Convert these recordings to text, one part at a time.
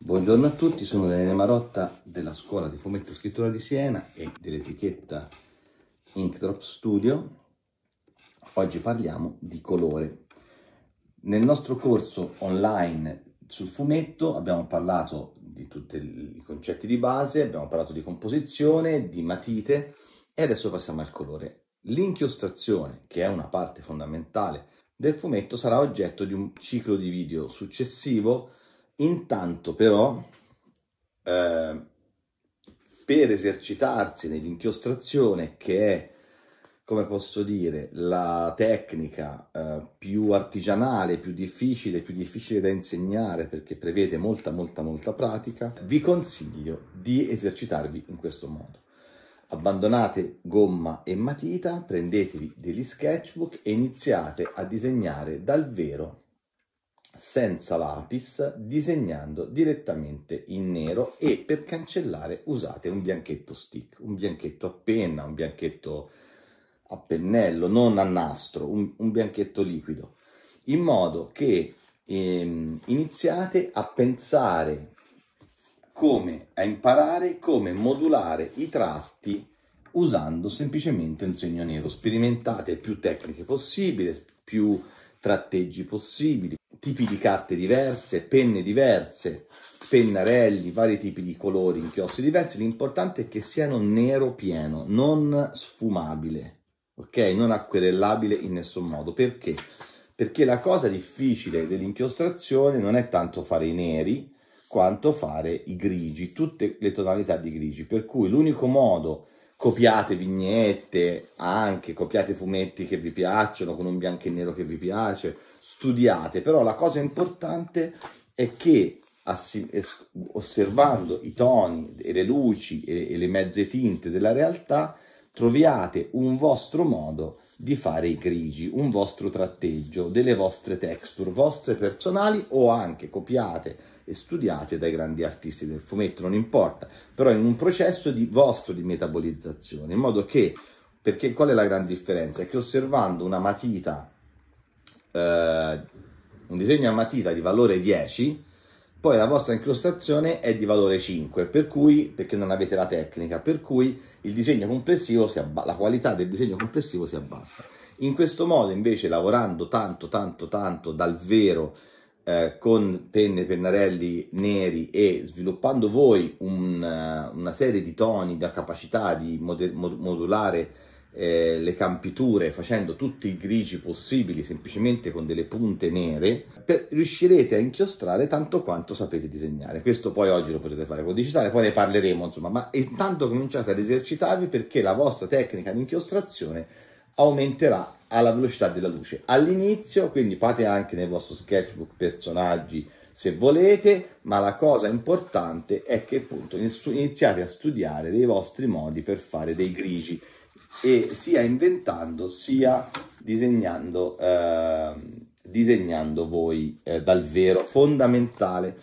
Buongiorno a tutti, sono Daniele Marotta della scuola di fumetto e scrittura di Siena e dell'etichetta Inkdrop Studio. Oggi parliamo di colore. Nel nostro corso online sul fumetto abbiamo parlato di tutti i concetti di base, abbiamo parlato di composizione, di matite e adesso passiamo al colore. L'inchiostrazione, che è una parte fondamentale del fumetto, sarà oggetto di un ciclo di video successivo Intanto però, eh, per esercitarsi nell'inchiostrazione, che è, come posso dire, la tecnica eh, più artigianale, più difficile, più difficile da insegnare perché prevede molta, molta, molta pratica, vi consiglio di esercitarvi in questo modo. Abbandonate gomma e matita, prendetevi degli sketchbook e iniziate a disegnare dal vero senza lapis disegnando direttamente in nero e per cancellare usate un bianchetto stick, un bianchetto a penna, un bianchetto a pennello, non a nastro, un, un bianchetto liquido, in modo che ehm, iniziate a pensare come, a imparare come modulare i tratti usando semplicemente un segno nero. Sperimentate più tecniche possibili, più tratteggi possibili, tipi di carte diverse, penne diverse, pennarelli, vari tipi di colori, inchiostri diversi. L'importante è che siano nero pieno, non sfumabile, ok? Non acquerellabile in nessun modo. Perché? Perché la cosa difficile dell'inchiostrazione non è tanto fare i neri, quanto fare i grigi, tutte le tonalità di grigi. Per cui l'unico modo copiate vignette, anche copiate fumetti che vi piacciono con un bianco e nero che vi piace, studiate, però la cosa importante è che osservando i toni e le luci e, e le mezze tinte della realtà troviate un vostro modo di fare i grigi, un vostro tratteggio, delle vostre texture, vostre personali o anche copiate e studiate dai grandi artisti del fumetto, non importa, però in un processo di vostro di metabolizzazione, in modo che, perché qual è la grande differenza? È che osservando una matita, eh, un disegno a matita di valore 10, poi la vostra incrostazione è di valore 5, per cui, perché non avete la tecnica, per cui il disegno complessivo si abbassa, la qualità del disegno complessivo si abbassa. In questo modo, invece, lavorando tanto, tanto, tanto dal vero, eh, con penne e pennarelli neri e sviluppando voi un, eh, una serie di toni, da capacità di mod- modulare eh, le campiture facendo tutti i grigi possibili semplicemente con delle punte nere per, riuscirete a inchiostrare tanto quanto sapete disegnare questo poi oggi lo potete fare con digitale poi ne parleremo insomma ma intanto cominciate ad esercitarvi perché la vostra tecnica di inchiostrazione aumenterà alla velocità della luce. All'inizio, quindi fate anche nel vostro sketchbook personaggi se volete, ma la cosa importante è che appunto iniziate a studiare dei vostri modi per fare dei grigi e sia inventando sia disegnando, eh, disegnando voi eh, dal vero, fondamentale.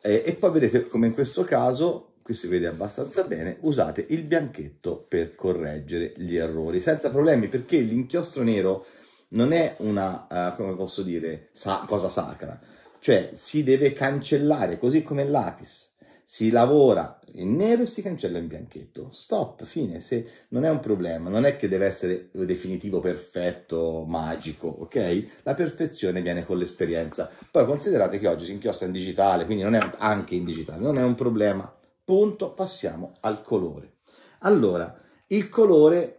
Eh, e poi vedete come in questo caso qui si vede abbastanza bene, usate il bianchetto per correggere gli errori senza problemi perché l'inchiostro nero non è una, uh, come posso dire, sa cosa sacra, cioè si deve cancellare così come il lapis. Si lavora in nero e si cancella in bianchetto. Stop, fine. Se non è un problema, non è che deve essere definitivo, perfetto, magico, ok? La perfezione viene con l'esperienza. Poi considerate che oggi si inchiostra in digitale, quindi non è anche in digitale, non è un problema Punto, passiamo al colore. Allora, il colore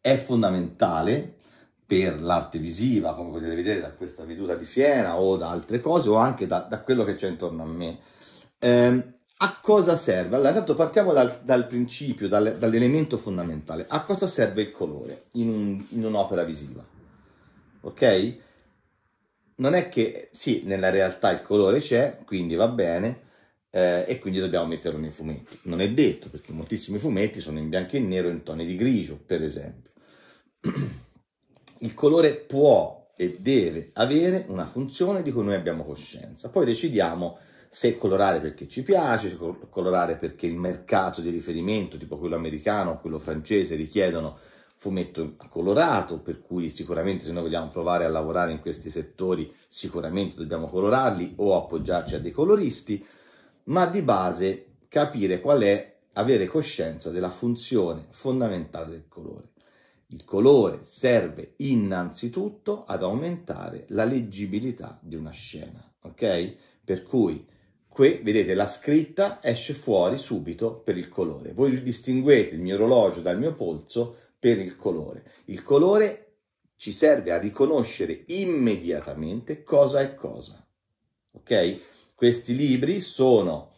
è fondamentale per l'arte visiva, come potete vedere da questa veduta di Siena o da altre cose, o anche da, da quello che c'è intorno a me. Eh, a cosa serve? Allora, intanto partiamo dal, dal principio, dal, dall'elemento fondamentale. A cosa serve il colore in, un, in un'opera visiva? Ok? Non è che, sì, nella realtà il colore c'è, quindi va bene, eh, e quindi dobbiamo metterlo nei fumetti. Non è detto perché moltissimi fumetti sono in bianco e nero in toni di grigio, per esempio. Il colore può e deve avere una funzione di cui noi abbiamo coscienza. Poi decidiamo se colorare perché ci piace, se colorare perché il mercato di riferimento, tipo quello americano o quello francese, richiedono fumetto colorato, per cui sicuramente se noi vogliamo provare a lavorare in questi settori, sicuramente dobbiamo colorarli o appoggiarci a dei coloristi ma di base capire qual è, avere coscienza della funzione fondamentale del colore. Il colore serve innanzitutto ad aumentare la leggibilità di una scena, ok? Per cui qui vedete la scritta esce fuori subito per il colore. Voi distinguete il mio orologio dal mio polso per il colore. Il colore ci serve a riconoscere immediatamente cosa è cosa, ok? Questi libri sono,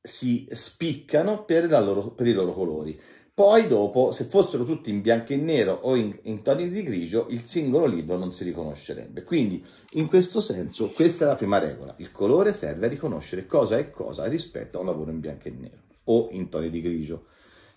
si spiccano per, loro, per i loro colori. Poi dopo, se fossero tutti in bianco e nero o in, in toni di grigio, il singolo libro non si riconoscerebbe. Quindi, in questo senso, questa è la prima regola. Il colore serve a riconoscere cosa è cosa rispetto a un lavoro in bianco e nero o in toni di grigio,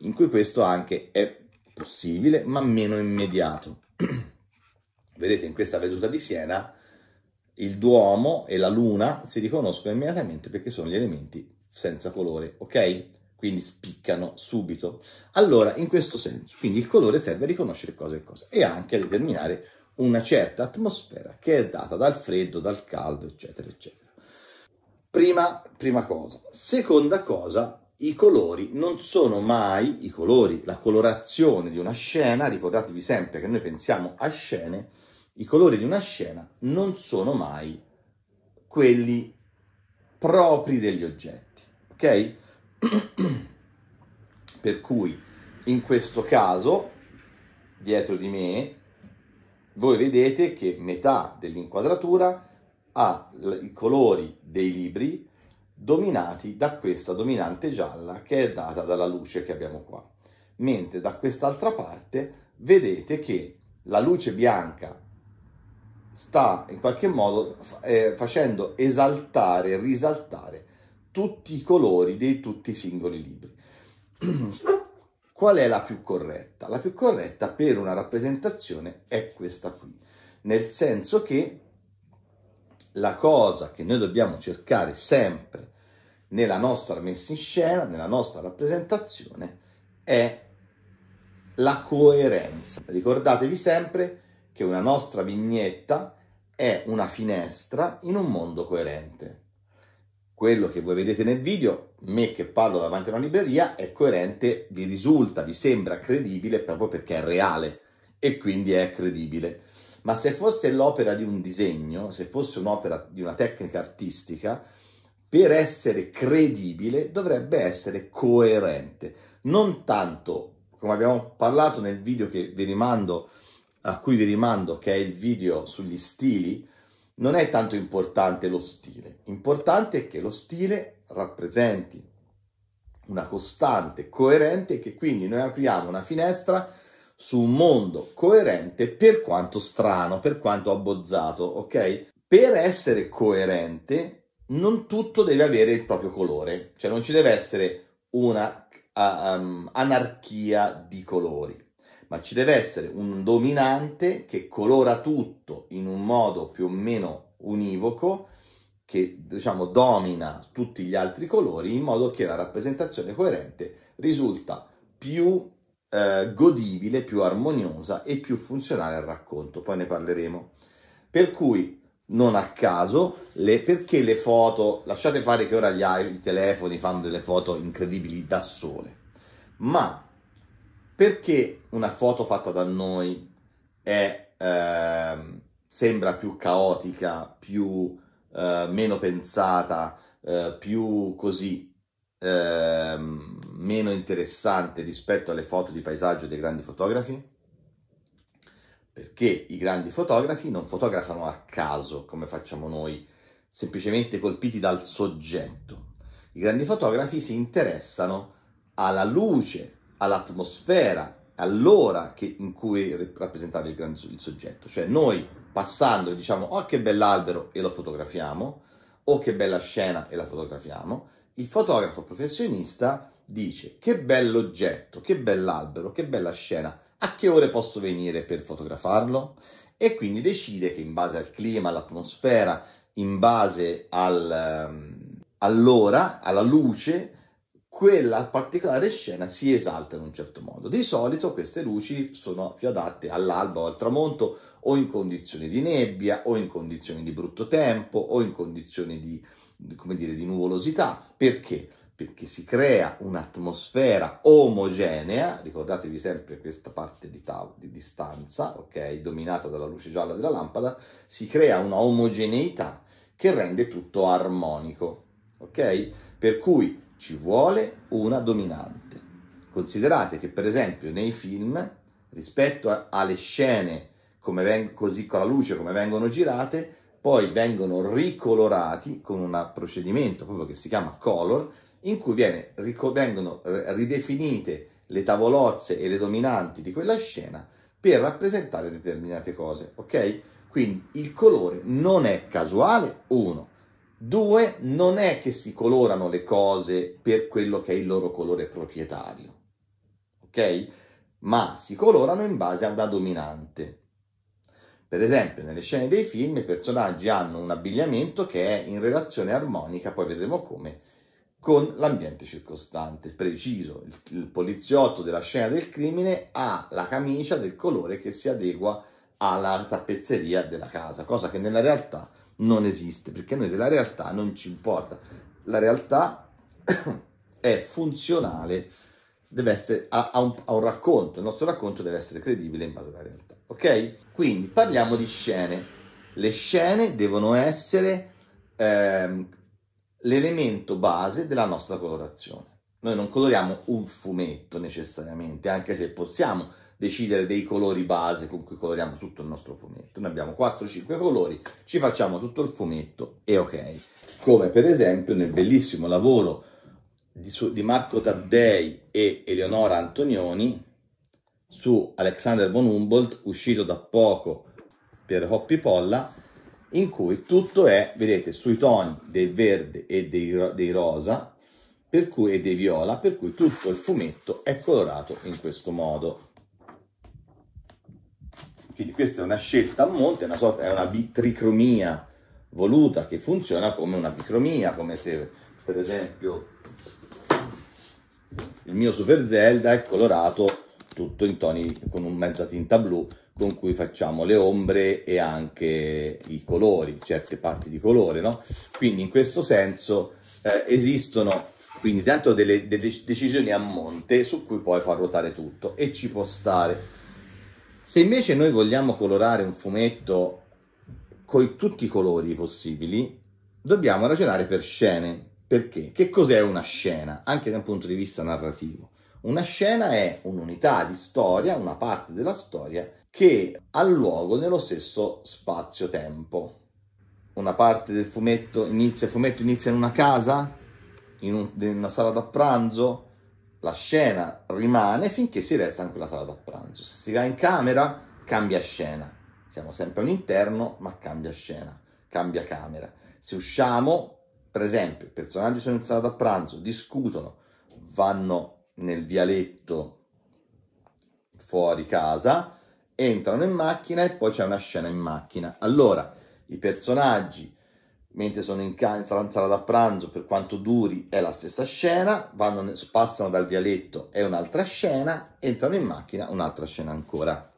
in cui questo anche è possibile, ma meno immediato. Vedete, in questa veduta di Siena il Duomo e la Luna si riconoscono immediatamente perché sono gli elementi senza colore, ok? Quindi spiccano subito. Allora, in questo senso, quindi il colore serve a riconoscere cosa è cosa e anche a determinare una certa atmosfera che è data dal freddo, dal caldo, eccetera, eccetera. Prima, prima cosa. Seconda cosa, i colori non sono mai i colori, la colorazione di una scena, ricordatevi sempre che noi pensiamo a scene, i colori di una scena non sono mai quelli propri degli oggetti, ok? per cui in questo caso, dietro di me, voi vedete che metà dell'inquadratura ha i colori dei libri dominati da questa dominante gialla che è data dalla luce che abbiamo qua, mentre da quest'altra parte vedete che la luce bianca sta in qualche modo eh, facendo esaltare, risaltare tutti i colori di tutti i singoli libri. Qual è la più corretta? La più corretta per una rappresentazione è questa qui, nel senso che la cosa che noi dobbiamo cercare sempre nella nostra messa in scena, nella nostra rappresentazione, è la coerenza. Ricordatevi sempre che una nostra vignetta è una finestra in un mondo coerente. Quello che voi vedete nel video, me che parlo davanti a una libreria, è coerente, vi risulta, vi sembra credibile proprio perché è reale e quindi è credibile. Ma se fosse l'opera di un disegno, se fosse un'opera di una tecnica artistica, per essere credibile dovrebbe essere coerente, non tanto come abbiamo parlato nel video che vi rimando a cui vi rimando, che è il video sugli stili, non è tanto importante lo stile, importante è che lo stile rappresenti una costante, coerente, che quindi noi apriamo una finestra su un mondo coerente per quanto strano, per quanto abbozzato, ok? Per essere coerente non tutto deve avere il proprio colore, cioè non ci deve essere una ah, um, anarchia di colori ma ci deve essere un dominante che colora tutto in un modo più o meno univoco, che diciamo domina tutti gli altri colori in modo che la rappresentazione coerente risulta più eh, godibile, più armoniosa e più funzionale al racconto. Poi ne parleremo. Per cui non a caso, le, perché le foto, lasciate fare che ora gli, i telefoni fanno delle foto incredibili da sole, ma perché una foto fatta da noi è, eh, sembra più caotica, più, eh, meno pensata, eh, più così, ehm, meno interessante rispetto alle foto di paesaggio dei grandi fotografi? Perché i grandi fotografi non fotografano a caso come facciamo noi, semplicemente colpiti dal soggetto. I grandi fotografi si interessano alla luce, all'atmosfera, all'ora che, in cui rappresentare il, gran, il soggetto. Cioè noi passando diciamo oh che bell'albero e lo fotografiamo, oh che bella scena e la fotografiamo, il fotografo professionista dice che bell'oggetto, che bell'albero, che bella scena, a che ore posso venire per fotografarlo? E quindi decide che in base al clima, all'atmosfera, in base al, ehm, all'ora, alla luce, quella particolare scena si esalta in un certo modo. Di solito queste luci sono più adatte all'alba o al tramonto o in condizioni di nebbia o in condizioni di brutto tempo o in condizioni di, come dire, di nuvolosità. Perché? Perché si crea un'atmosfera omogenea, ricordatevi sempre questa parte di, tav- di distanza, ok, dominata dalla luce gialla della lampada, si crea una omogeneità che rende tutto armonico, ok? Per cui ci vuole una dominante. Considerate che per esempio nei film, rispetto a, alle scene come veng- così con la luce come vengono girate, poi vengono ricolorati con un procedimento proprio che si chiama color, in cui viene, rico- vengono ridefinite le tavolozze e le dominanti di quella scena per rappresentare determinate cose, ok? Quindi il colore non è casuale, uno. Due, non è che si colorano le cose per quello che è il loro colore proprietario, ok? Ma si colorano in base a una dominante. Per esempio, nelle scene dei film i personaggi hanno un abbigliamento che è in relazione armonica, poi vedremo come, con l'ambiente circostante. Preciso, il, il, poliziotto della scena del crimine ha la camicia del colore che si adegua alla tappezzeria della casa, cosa che nella realtà non esiste, perché noi della realtà non ci importa. La realtà è funzionale, deve essere, ha, ha, un, ha un racconto, il nostro racconto deve essere credibile in base alla realtà, ok? Quindi parliamo di scene. Le scene devono essere ehm, l'elemento base della nostra colorazione. Noi non coloriamo un fumetto necessariamente, anche se possiamo decidere dei colori base con cui coloriamo tutto il nostro fumetto. Noi abbiamo 4-5 colori, ci facciamo tutto il fumetto e ok. Come per esempio nel bellissimo lavoro di, su, di Marco Taddei e Eleonora Antonioni su Alexander von Humboldt, uscito da poco per Hoppi Polla, in cui tutto è, vedete, sui toni del verde e dei, dei rosa per cui, e dei viola, per cui tutto il fumetto è colorato in questo modo. Quindi questa è una scelta a monte, una sorta, è una bitricromia voluta che funziona come una bicromia, come se per esempio il mio Super Zelda è colorato tutto in toni con un mezza tinta blu con cui facciamo le ombre e anche i colori, certe parti di colore, no? Quindi in questo senso eh, esistono quindi tanto delle, delle decisioni a monte su cui puoi far ruotare tutto e ci può stare. Se invece noi vogliamo colorare un fumetto con tutti i colori possibili, dobbiamo ragionare per scene. Perché? Che cos'è una scena? Anche da un punto di vista narrativo. Una scena è un'unità di storia, una parte della storia che ha luogo nello stesso spazio-tempo. Una parte del fumetto inizia, il fumetto inizia in una casa, in, un, in una sala da pranzo, la scena rimane finché si resta in quella sala da pranzo. Se si va in camera, cambia scena. Siamo sempre all'interno, ma cambia scena, cambia camera. Se usciamo, per esempio, i personaggi sono in sala da pranzo, discutono, vanno nel vialetto fuori casa, entrano in macchina e poi c'è una scena in macchina. Allora, i personaggi mentre sono in, can- sala da pranzo per quanto duri è la stessa scena, vanno, passano dal vialetto è un'altra scena, entrano in macchina un'altra scena ancora.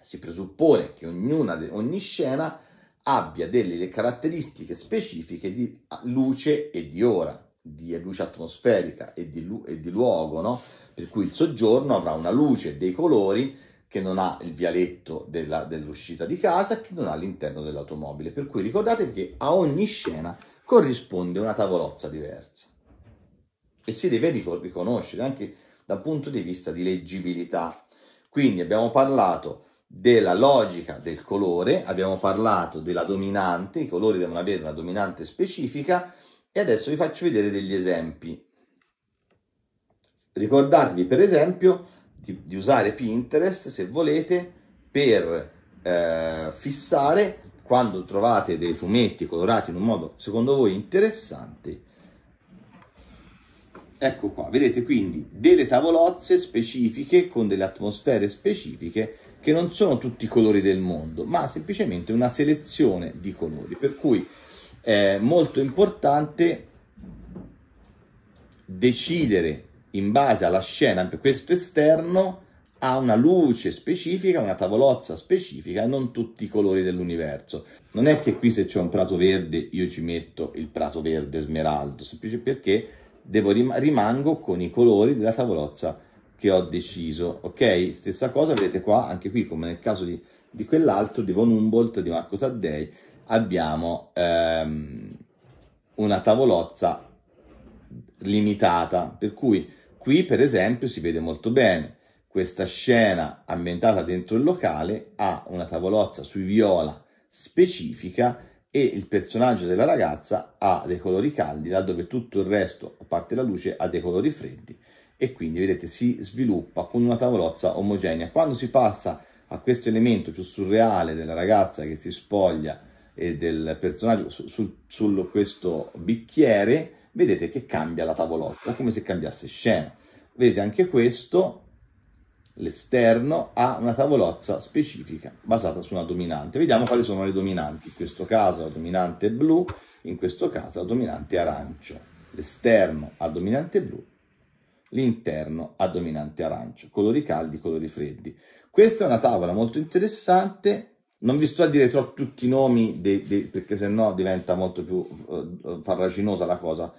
Si presuppone che de- ogni scena abbia delle caratteristiche specifiche di ah, luce e di ora, di eh, luce atmosferica e di, lu- e di luogo, no? per cui il soggiorno avrà una luce, dei colori che non ha il vialetto della, dell'uscita di casa, che non ha l'interno dell'automobile. Per cui ricordatevi che a ogni scena corrisponde una tavolozza diversa e si deve riconoscere anche dal punto di vista di leggibilità. Quindi abbiamo parlato della logica del colore, abbiamo parlato della dominante, i colori devono avere una dominante specifica e adesso vi faccio vedere degli esempi. Ricordatevi per esempio di, di usare Pinterest se volete per eh, fissare quando trovate dei fumetti colorati in un modo secondo voi interessante ecco qua vedete quindi delle tavolozze specifiche con delle atmosfere specifiche che non sono tutti i colori del mondo ma semplicemente una selezione di colori per cui è molto importante decidere in base alla scena, questo esterno ha una luce specifica, una tavolozza specifica non tutti i colori dell'universo. Non è che qui se c'è un prato verde io ci metto il prato verde smeraldo, semplicemente perché devo rim- rimango con i colori della tavolozza che ho deciso, ok? Stessa cosa vedete qua, anche qui come nel caso di, di quell'altro, di Von Humboldt, di Marco Taddei, abbiamo ehm, una tavolozza limitata, per cui Qui, per esempio, si vede molto bene questa scena ambientata dentro il locale ha una tavolozza sui viola specifica e il personaggio della ragazza ha dei colori caldi, laddove tutto il resto, a parte la luce, ha dei colori freddi e quindi vedete si sviluppa con una tavolozza omogenea. Quando si passa a questo elemento più surreale della ragazza che si spoglia e del personaggio su, su, su questo bicchiere, vedete che cambia la tavolozza, come se cambiasse scena. Vedete anche questo, l'esterno ha una tavolozza specifica basata su una dominante. Vediamo quali sono le dominanti, in questo caso la dominante è blu, in questo caso la dominante è arancio. L'esterno ha dominante blu, l'interno ha dominante arancio, colori caldi, colori freddi. Questa è una tavola molto interessante non vi sto a dire troppo tutti i nomi dei, dei, perché sennò diventa molto più eh, farraginosa la cosa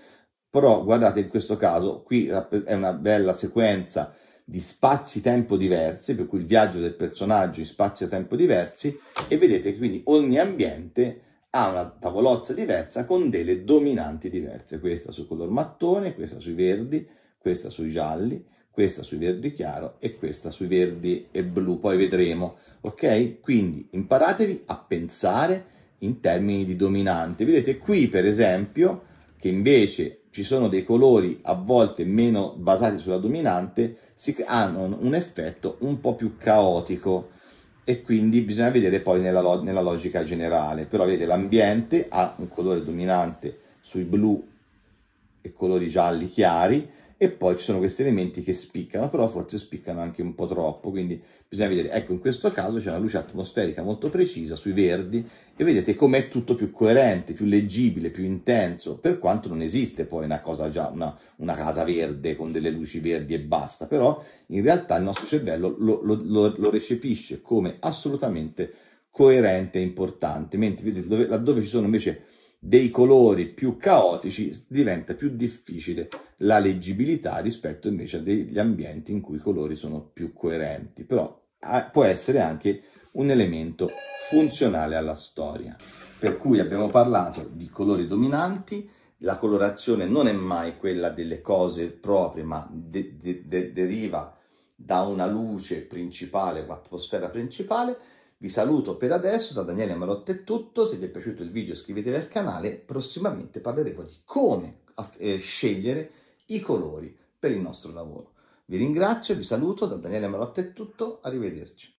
però guardate in questo caso qui è una bella sequenza di spazi-tempo diversi per cui il viaggio del personaggio in spazio-tempo diversi e vedete che quindi ogni ambiente ha una tavolozza diversa con delle dominanti diverse questa sul color mattone, questa sui verdi, questa sui gialli questa sui verdi chiaro e questa sui verdi e blu, poi vedremo, ok? Quindi imparatevi a pensare in termini di dominante. Vedete qui, per esempio, che invece ci sono dei colori a volte meno basati sulla dominante, si hanno un effetto un po' più caotico e quindi bisogna vedere poi nella, log nella logica generale. Però vedete, l'ambiente ha un colore dominante sui blu e colori gialli chiari, e poi ci sono questi elementi che spiccano, però forse spiccano anche un po' troppo, quindi bisogna vedere. Ecco, in questo caso c'è una luce atmosferica molto precisa sui verdi e vedete com'è tutto più coerente, più leggibile, più intenso, per quanto non esiste poi una cosa già, una, una casa verde con delle luci verdi e basta, però in realtà il nostro cervello lo, lo, lo, lo recepisce come assolutamente coerente e importante, mentre vedete dove, laddove ci sono invece dei colori più caotici diventa più difficile la leggibilità rispetto invece a degli ambienti in cui i colori sono più coerenti, però può essere anche un elemento funzionale alla storia. Per cui abbiamo parlato di colori dominanti, la colorazione non è mai quella delle cose proprie, ma de de de deriva da una luce principale, un'atmosfera principale, vi saluto per adesso, da Daniele Marotta è tutto, se vi è piaciuto il video iscrivetevi al canale, prossimamente parleremo di come eh, scegliere i colori per il nostro lavoro. Vi ringrazio, vi saluto, da Daniele Marotta è tutto, arrivederci.